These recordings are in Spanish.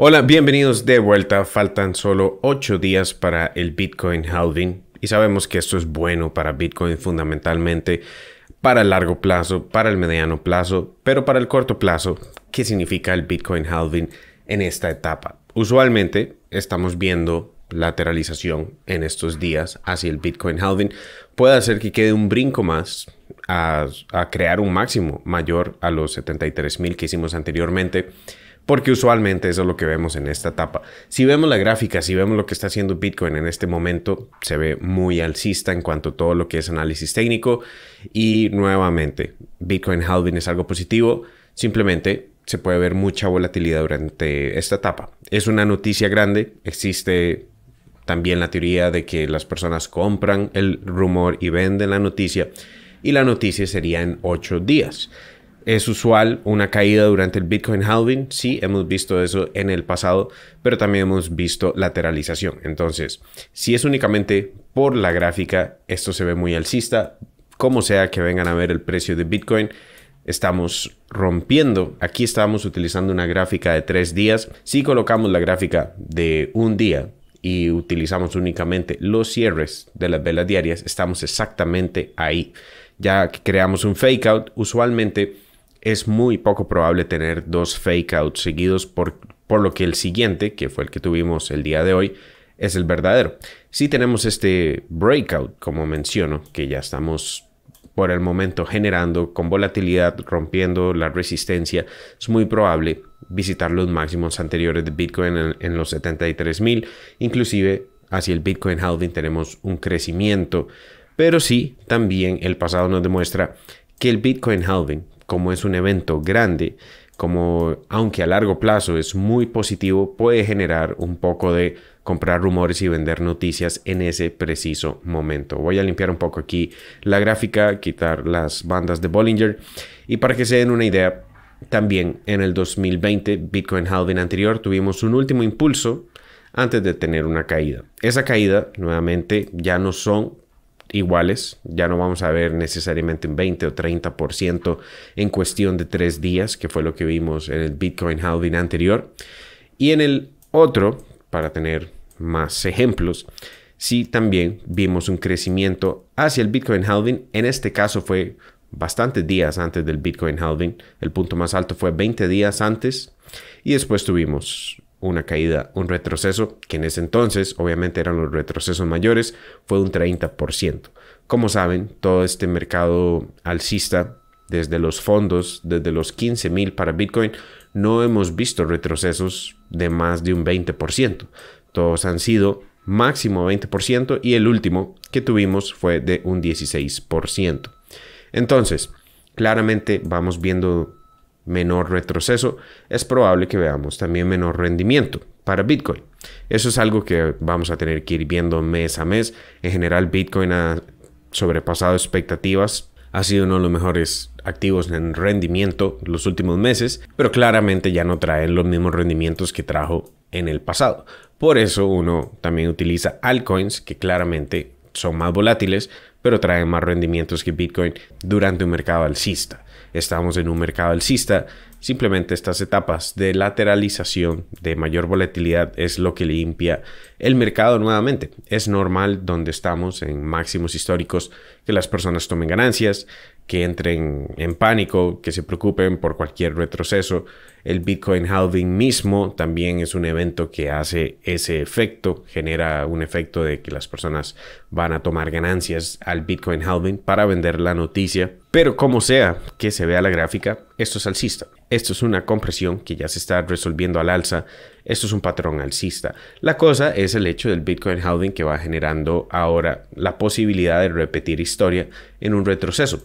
Hola, bienvenidos de vuelta. Faltan solo 8 días para el Bitcoin halving y sabemos que esto es bueno para Bitcoin fundamentalmente para el largo plazo, para el mediano plazo, pero para el corto plazo, ¿qué significa el Bitcoin halving en esta etapa? Usualmente estamos viendo lateralización en estos días hacia el Bitcoin halving. Puede hacer que quede un brinco más a, a crear un máximo mayor a los 73 mil que hicimos anteriormente porque usualmente eso es lo que vemos en esta etapa. Si vemos la gráfica, si vemos lo que está haciendo Bitcoin en este momento, se ve muy alcista en cuanto a todo lo que es análisis técnico. Y nuevamente, Bitcoin halving es algo positivo. Simplemente se puede ver mucha volatilidad durante esta etapa. Es una noticia grande. Existe también la teoría de que las personas compran el rumor y venden la noticia. Y la noticia sería en 8 días. Es usual una caída durante el Bitcoin halving, sí, hemos visto eso en el pasado, pero también hemos visto lateralización. Entonces, si es únicamente por la gráfica, esto se ve muy alcista, como sea que vengan a ver el precio de Bitcoin, estamos rompiendo. Aquí estamos utilizando una gráfica de tres días. Si colocamos la gráfica de un día y utilizamos únicamente los cierres de las velas diarias, estamos exactamente ahí. Ya que creamos un fake out, usualmente es muy poco probable tener dos fake outs seguidos por, lo que el siguiente, que fue el que tuvimos el día de hoy, es el verdadero. Si tenemos este breakout, como menciono, que ya estamos por el momento generando con volatilidad, rompiendo la resistencia, es muy probable visitar los máximos anteriores de Bitcoin en, en los 73.000, inclusive hacia el Bitcoin halving tenemos un crecimiento, pero sí también el pasado nos demuestra que el Bitcoin halving como es un evento grande, como aunque a largo plazo es muy positivo, puede generar un poco de comprar rumores y vender noticias en ese preciso momento. Voy a limpiar un poco aquí la gráfica, quitar las bandas de Bollinger y para que se den una idea, también en el 2020 Bitcoin halving anterior tuvimos un último impulso antes de tener una caída. Esa caída, nuevamente, ya no son iguales, ya no vamos a ver necesariamente un 20 o 30% en cuestión de tres días, que fue lo que vimos en el Bitcoin halving anterior. Y en el otro, para tener más ejemplos, sí también vimos un crecimiento hacia el Bitcoin halving, en este caso fue bastantes días antes del Bitcoin halving, el punto más alto fue 20 días antes y después tuvimos una caída, un retroceso, que en ese entonces obviamente eran los retrocesos mayores, fue un 30%. Como saben, todo este mercado alcista, desde los fondos, desde los 15 mil para Bitcoin, no hemos visto retrocesos de más de un 20%. Todos han sido máximo 20% y el último que tuvimos fue de un 16%. Entonces, claramente vamos viendo menor retroceso, es probable que veamos también menor rendimiento para Bitcoin. Eso es algo que vamos a tener que ir viendo mes a mes. En general, Bitcoin ha sobrepasado expectativas. Ha sido uno de los mejores activos en rendimiento los últimos meses, pero claramente ya no traen los mismos rendimientos que trajo en el pasado. Por eso uno también utiliza altcoins que claramente son más volátiles, pero traen más rendimientos que Bitcoin durante un mercado alcista estamos en un mercado alcista. Simplemente estas etapas de lateralización, de mayor volatilidad, es lo que limpia el mercado nuevamente. Es normal donde estamos en máximos históricos que las personas tomen ganancias, que entren en pánico, que se preocupen por cualquier retroceso. El Bitcoin halving mismo también es un evento que hace ese efecto, genera un efecto de que las personas van a tomar ganancias al Bitcoin halving para vender la noticia. Pero como sea que se vea la gráfica, esto es alcista. Esto es una compresión que ya se está resolviendo al alza. Esto es un patrón alcista. La cosa es el hecho del Bitcoin halving que va generando ahora la posibilidad de repetir historia en un retroceso.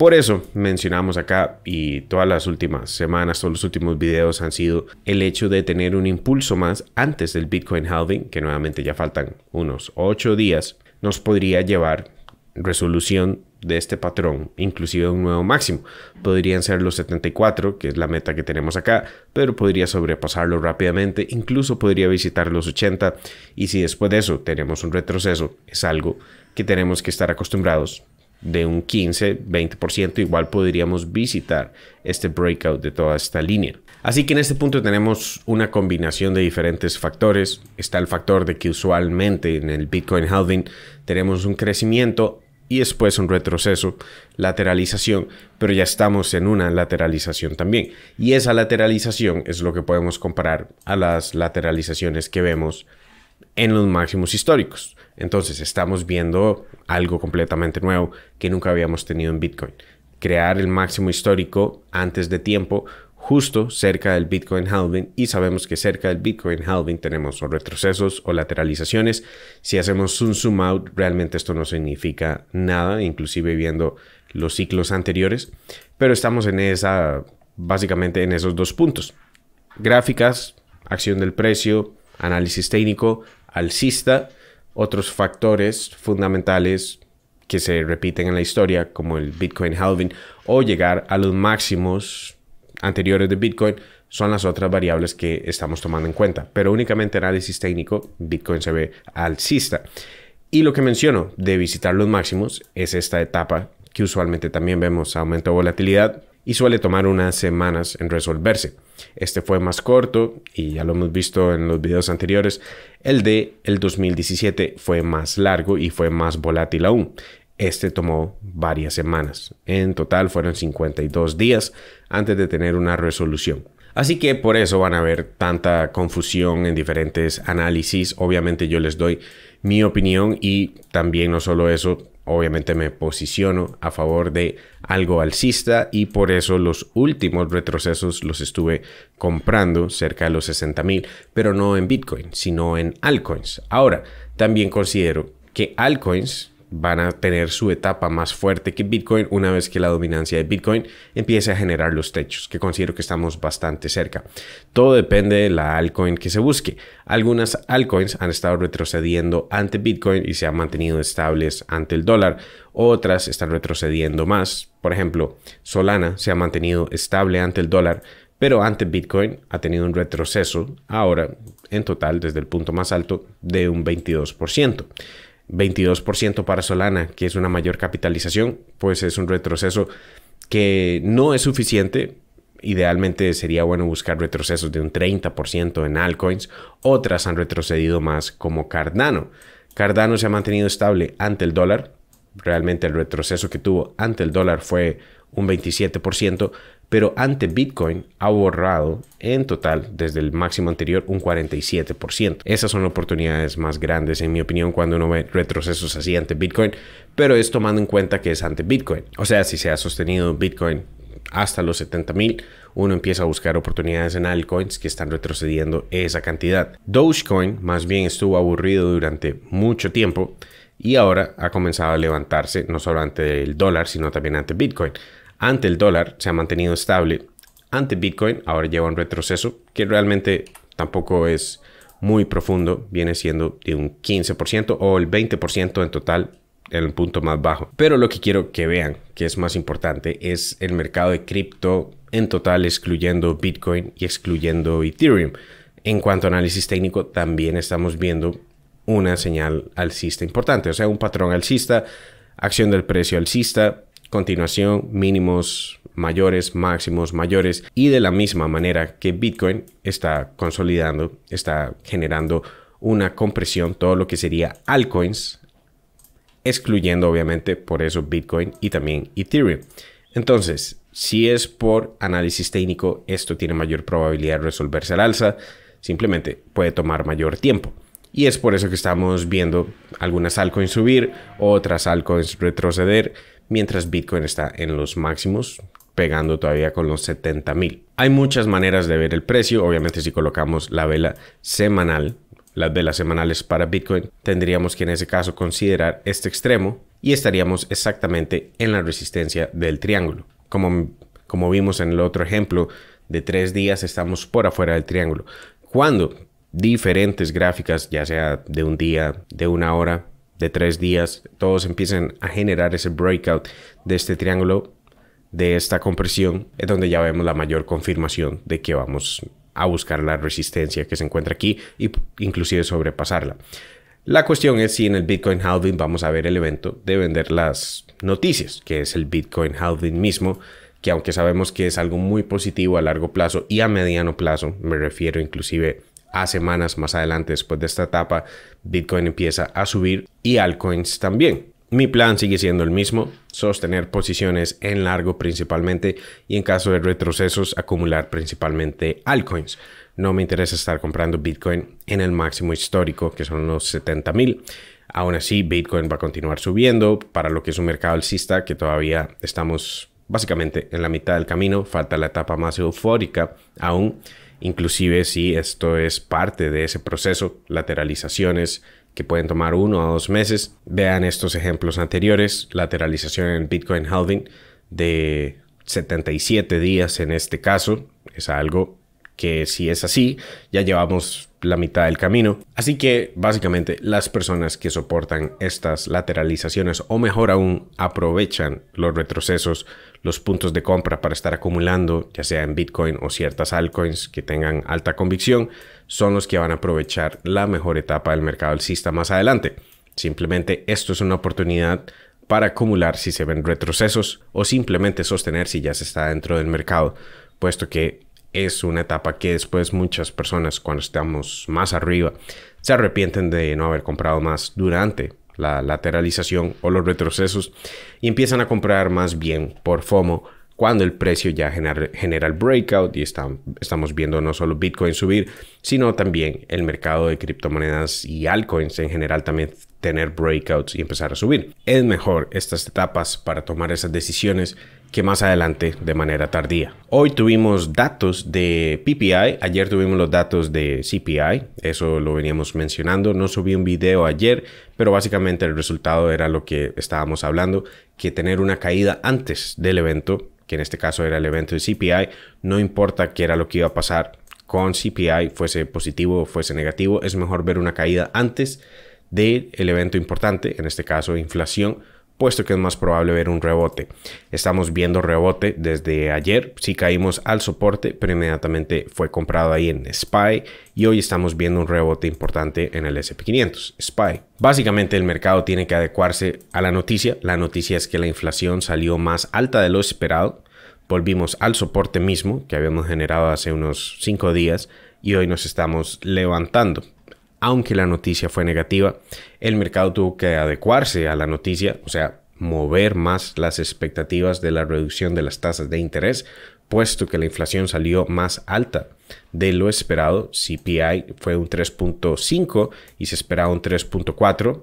Por eso mencionamos acá y todas las últimas semanas, todos los últimos videos han sido el hecho de tener un impulso más antes del Bitcoin halving, que nuevamente ya faltan unos 8 días, nos podría llevar resolución de este patrón, inclusive un nuevo máximo. Podrían ser los 74, que es la meta que tenemos acá, pero podría sobrepasarlo rápidamente, incluso podría visitar los 80, y si después de eso tenemos un retroceso, es algo que tenemos que estar acostumbrados de un 15-20%, igual podríamos visitar este breakout de toda esta línea. Así que en este punto tenemos una combinación de diferentes factores. Está el factor de que usualmente en el Bitcoin holding tenemos un crecimiento y después un retroceso, lateralización, pero ya estamos en una lateralización también. Y esa lateralización es lo que podemos comparar a las lateralizaciones que vemos en los máximos históricos. Entonces estamos viendo algo completamente nuevo que nunca habíamos tenido en Bitcoin. Crear el máximo histórico antes de tiempo, justo cerca del Bitcoin halving, y sabemos que cerca del Bitcoin halving tenemos o retrocesos o lateralizaciones. Si hacemos un zoom out, realmente esto no significa nada, inclusive viendo los ciclos anteriores, pero estamos en esa, básicamente en esos dos puntos. Gráficas, acción del precio, análisis técnico, alcista, otros factores fundamentales que se repiten en la historia, como el Bitcoin halving o llegar a los máximos anteriores de Bitcoin, son las otras variables que estamos tomando en cuenta. Pero únicamente análisis técnico, Bitcoin se ve alcista. Y lo que menciono de visitar los máximos es esta etapa que usualmente también vemos aumento de volatilidad, y suele tomar unas semanas en resolverse. Este fue más corto y ya lo hemos visto en los videos anteriores. El de el 2017 fue más largo y fue más volátil aún. Este tomó varias semanas. En total fueron 52 días antes de tener una resolución. Así que por eso van a ver tanta confusión en diferentes análisis. Obviamente yo les doy mi opinión y también no solo eso, obviamente me posiciono a favor de algo alcista y por eso los últimos retrocesos los estuve comprando cerca de los 60 mil, pero no en Bitcoin, sino en altcoins. Ahora, también considero que altcoins van a tener su etapa más fuerte que Bitcoin una vez que la dominancia de Bitcoin empiece a generar los techos, que considero que estamos bastante cerca. Todo depende de la altcoin que se busque. Algunas altcoins han estado retrocediendo ante Bitcoin y se han mantenido estables ante el dólar. Otras están retrocediendo más. Por ejemplo, Solana se ha mantenido estable ante el dólar, pero ante Bitcoin ha tenido un retroceso ahora en total desde el punto más alto de un 22%. 22% para Solana, que es una mayor capitalización, pues es un retroceso que no es suficiente. Idealmente sería bueno buscar retrocesos de un 30% en altcoins. Otras han retrocedido más como Cardano. Cardano se ha mantenido estable ante el dólar. Realmente el retroceso que tuvo ante el dólar fue un 27%, pero ante Bitcoin ha borrado en total desde el máximo anterior un 47%. Esas son oportunidades más grandes en mi opinión cuando uno ve retrocesos así ante Bitcoin, pero es tomando en cuenta que es ante Bitcoin. O sea, si se ha sostenido Bitcoin hasta los 70 mil, uno empieza a buscar oportunidades en altcoins que están retrocediendo esa cantidad. Dogecoin más bien estuvo aburrido durante mucho tiempo y ahora ha comenzado a levantarse no solo ante el dólar, sino también ante Bitcoin ante el dólar se ha mantenido estable, ante Bitcoin ahora lleva un retroceso que realmente tampoco es muy profundo, viene siendo de un 15% o el 20% en total el punto más bajo. Pero lo que quiero que vean, que es más importante, es el mercado de cripto en total, excluyendo Bitcoin y excluyendo Ethereum. En cuanto a análisis técnico, también estamos viendo una señal alcista importante, o sea, un patrón alcista, acción del precio alcista, continuación, mínimos mayores, máximos mayores y de la misma manera que Bitcoin está consolidando, está generando una compresión, todo lo que sería altcoins, excluyendo obviamente por eso Bitcoin y también Ethereum. Entonces, si es por análisis técnico, esto tiene mayor probabilidad de resolverse al alza, simplemente puede tomar mayor tiempo. Y es por eso que estamos viendo algunas altcoins subir, otras altcoins retroceder, mientras Bitcoin está en los máximos, pegando todavía con los 70 mil. Hay muchas maneras de ver el precio. Obviamente, si colocamos la vela semanal, las velas semanales para Bitcoin, tendríamos que en ese caso considerar este extremo y estaríamos exactamente en la resistencia del triángulo. Como, como vimos en el otro ejemplo, de tres días estamos por afuera del triángulo. Cuando diferentes gráficas, ya sea de un día, de una hora, de tres días, todos empiezan a generar ese breakout de este triángulo, de esta compresión, es donde ya vemos la mayor confirmación de que vamos a buscar la resistencia que se encuentra aquí e inclusive sobrepasarla. La cuestión es si en el Bitcoin halving vamos a ver el evento de vender las noticias, que es el Bitcoin halving mismo, que aunque sabemos que es algo muy positivo a largo plazo y a mediano plazo, me refiero inclusive a semanas más adelante después de esta etapa, Bitcoin empieza a subir y altcoins también. Mi plan sigue siendo el mismo, sostener posiciones en largo principalmente y en caso de retrocesos acumular principalmente altcoins. No me interesa estar comprando Bitcoin en el máximo histórico, que son los 70.000 mil. Aún así, Bitcoin va a continuar subiendo para lo que es un mercado alcista que todavía estamos básicamente en la mitad del camino, falta la etapa más eufórica aún Inclusive si esto es parte de ese proceso, lateralizaciones que pueden tomar uno o dos meses. Vean estos ejemplos anteriores, lateralización en Bitcoin halving de 77 días en este caso. Es algo que si es así, ya llevamos la mitad del camino. Así que básicamente las personas que soportan estas lateralizaciones o mejor aún aprovechan los retrocesos, los puntos de compra para estar acumulando, ya sea en Bitcoin o ciertas altcoins que tengan alta convicción, son los que van a aprovechar la mejor etapa del mercado alcista más adelante. Simplemente esto es una oportunidad para acumular si se ven retrocesos o simplemente sostener si ya se está dentro del mercado, puesto que es una etapa que después muchas personas cuando estamos más arriba se arrepienten de no haber comprado más durante la lateralización o los retrocesos y empiezan a comprar más bien por FOMO cuando el precio ya genera, el breakout y estamos viendo no solo Bitcoin subir, sino también el mercado de criptomonedas y altcoins en general también tener breakouts y empezar a subir. Es mejor estas etapas para tomar esas decisiones que más adelante de manera tardía. Hoy tuvimos datos de PPI, ayer tuvimos los datos de CPI, eso lo veníamos mencionando, no subí un video ayer, pero básicamente el resultado era lo que estábamos hablando, que tener una caída antes del evento, que en este caso era el evento de CPI, no importa qué era lo que iba a pasar con CPI, fuese positivo o fuese negativo, es mejor ver una caída antes del evento importante, en este caso inflación, puesto que es más probable ver un rebote. Estamos viendo rebote desde ayer, si caímos al soporte, pero inmediatamente fue comprado ahí en SPY y hoy estamos viendo un rebote importante en el SP500, SPY. Básicamente el mercado tiene que adecuarse a la noticia. La noticia es que la inflación salió más alta de lo esperado. Volvimos al soporte mismo que habíamos generado hace unos 5 días y hoy nos estamos levantando aunque la noticia fue negativa, el mercado tuvo que adecuarse a la noticia, o sea, mover más las expectativas de la reducción de las tasas de interés, puesto que la inflación salió más alta de lo esperado. CPI fue un 3.5 y se esperaba un 3.4.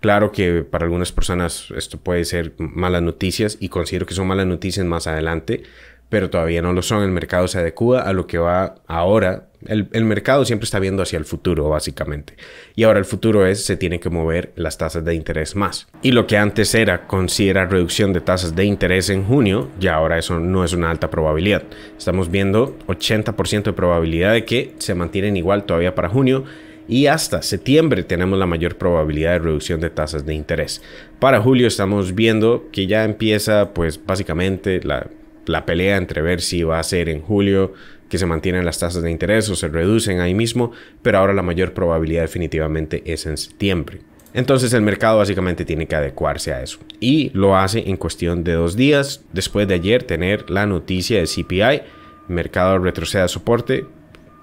Claro que para algunas personas esto puede ser malas noticias y considero que son malas noticias más adelante, pero todavía no lo son. El mercado se adecua a lo que va ahora. El, mercado siempre está viendo hacia el futuro, básicamente. Y ahora el futuro es, se tienen que mover las tasas de interés más. Y lo que antes era considerar reducción de tasas de interés en junio, ya ahora eso no es una alta probabilidad. Estamos viendo 80% de probabilidad de que se mantienen igual todavía para junio. Y hasta septiembre tenemos la mayor probabilidad de reducción de tasas de interés. Para julio estamos viendo que ya empieza pues básicamente la, la pelea entre ver si va a ser en julio que se mantienen las tasas de interés o se reducen ahí mismo, pero ahora la mayor probabilidad definitivamente es en septiembre. Entonces el mercado básicamente tiene que adecuarse a eso. Y lo hace en cuestión de dos días. Después de ayer tener la noticia de CPI, mercado retrocede a soporte,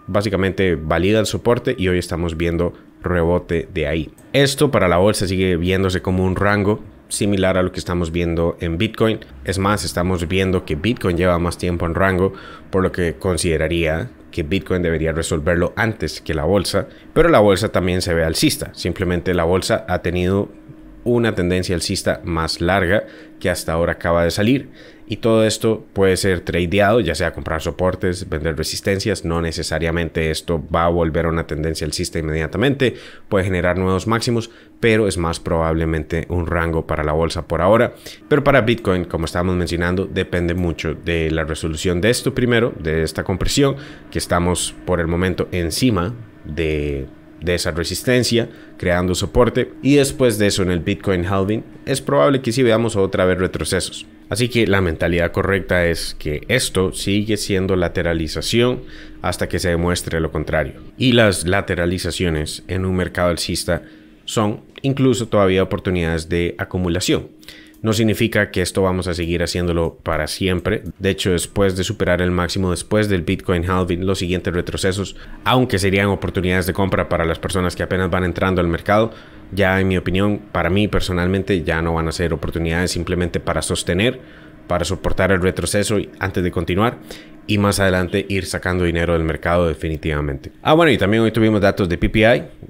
básicamente valida el soporte y hoy estamos viendo rebote de ahí. Esto para la bolsa sigue viéndose como un rango similar a lo que estamos viendo en Bitcoin. Es más, estamos viendo que Bitcoin lleva más tiempo en rango, por lo que consideraría que Bitcoin debería resolverlo antes que la bolsa, pero la bolsa también se ve alcista. Simplemente la bolsa ha tenido una tendencia alcista más larga que hasta ahora acaba de salir. Y todo esto puede ser tradeado, ya sea comprar soportes, vender resistencias, no necesariamente esto va a volver a una tendencia alcista inmediatamente, puede generar nuevos máximos, pero es más probablemente un rango para la bolsa por ahora. Pero para Bitcoin, como estábamos mencionando, depende mucho de la resolución de esto primero, de esta compresión, que estamos por el momento encima de de esa resistencia, creando soporte, y después de eso en el Bitcoin halving, es probable que sí veamos otra vez retrocesos. Así que la mentalidad correcta es que esto sigue siendo lateralización hasta que se demuestre lo contrario. Y las lateralizaciones en un mercado alcista son incluso todavía oportunidades de acumulación. No significa que esto vamos a seguir haciéndolo para siempre. De hecho, después de superar el máximo después del Bitcoin halving, los siguientes retrocesos, aunque serían oportunidades de compra para las personas que apenas van entrando al mercado, ya en mi opinión, para mí personalmente, ya no van a ser oportunidades simplemente para sostener para soportar el retroceso antes de continuar y más adelante ir sacando dinero del mercado definitivamente. Ah, bueno, y también hoy tuvimos datos de PPI,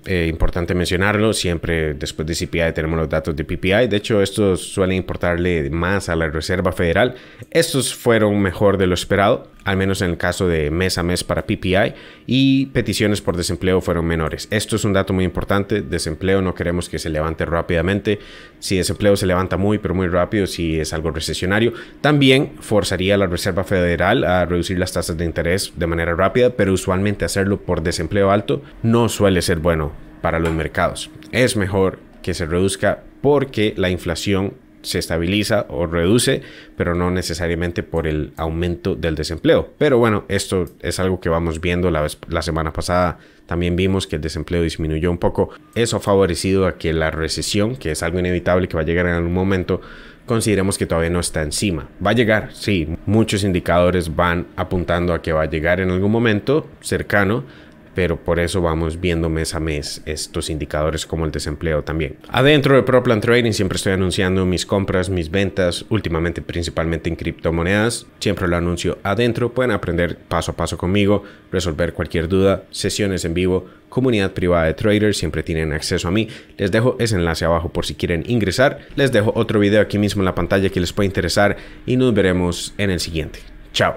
eh, importante mencionarlo, siempre después de CPI tenemos los datos de PPI, de hecho estos suelen importarle más a la Reserva Federal, estos fueron mejor de lo esperado, al menos en el caso de mes a mes para PPI, y peticiones por desempleo fueron menores. Esto es un dato muy importante, desempleo no queremos que se levante rápidamente, si desempleo se levanta muy pero muy rápido, si es algo recesionario, también forzaría a la Reserva Federal a reducir las tasas de interés de manera rápida, pero usualmente hacerlo por desempleo alto no suele ser bueno para los mercados. Es mejor que se reduzca porque la inflación se estabiliza o reduce, pero no necesariamente por el aumento del desempleo. Pero bueno, esto es algo que vamos viendo la, semana pasada. También vimos que el desempleo disminuyó un poco. Eso ha favorecido a que la recesión, que es algo inevitable que va a llegar en algún momento, consideremos que todavía no está encima. Va a llegar, sí. Muchos indicadores van apuntando a que va a llegar en algún momento cercano, pero por eso vamos viendo mes a mes estos indicadores como el desempleo también. Adentro de ProPlan Trading siempre estoy anunciando mis compras, mis ventas, últimamente principalmente en criptomonedas, siempre lo anuncio adentro, pueden aprender paso a paso conmigo, resolver cualquier duda, sesiones en vivo, comunidad privada de traders, siempre tienen acceso a mí, les dejo ese enlace abajo por si quieren ingresar, les dejo otro video aquí mismo en la pantalla que les puede interesar y nos veremos en el siguiente. Chao.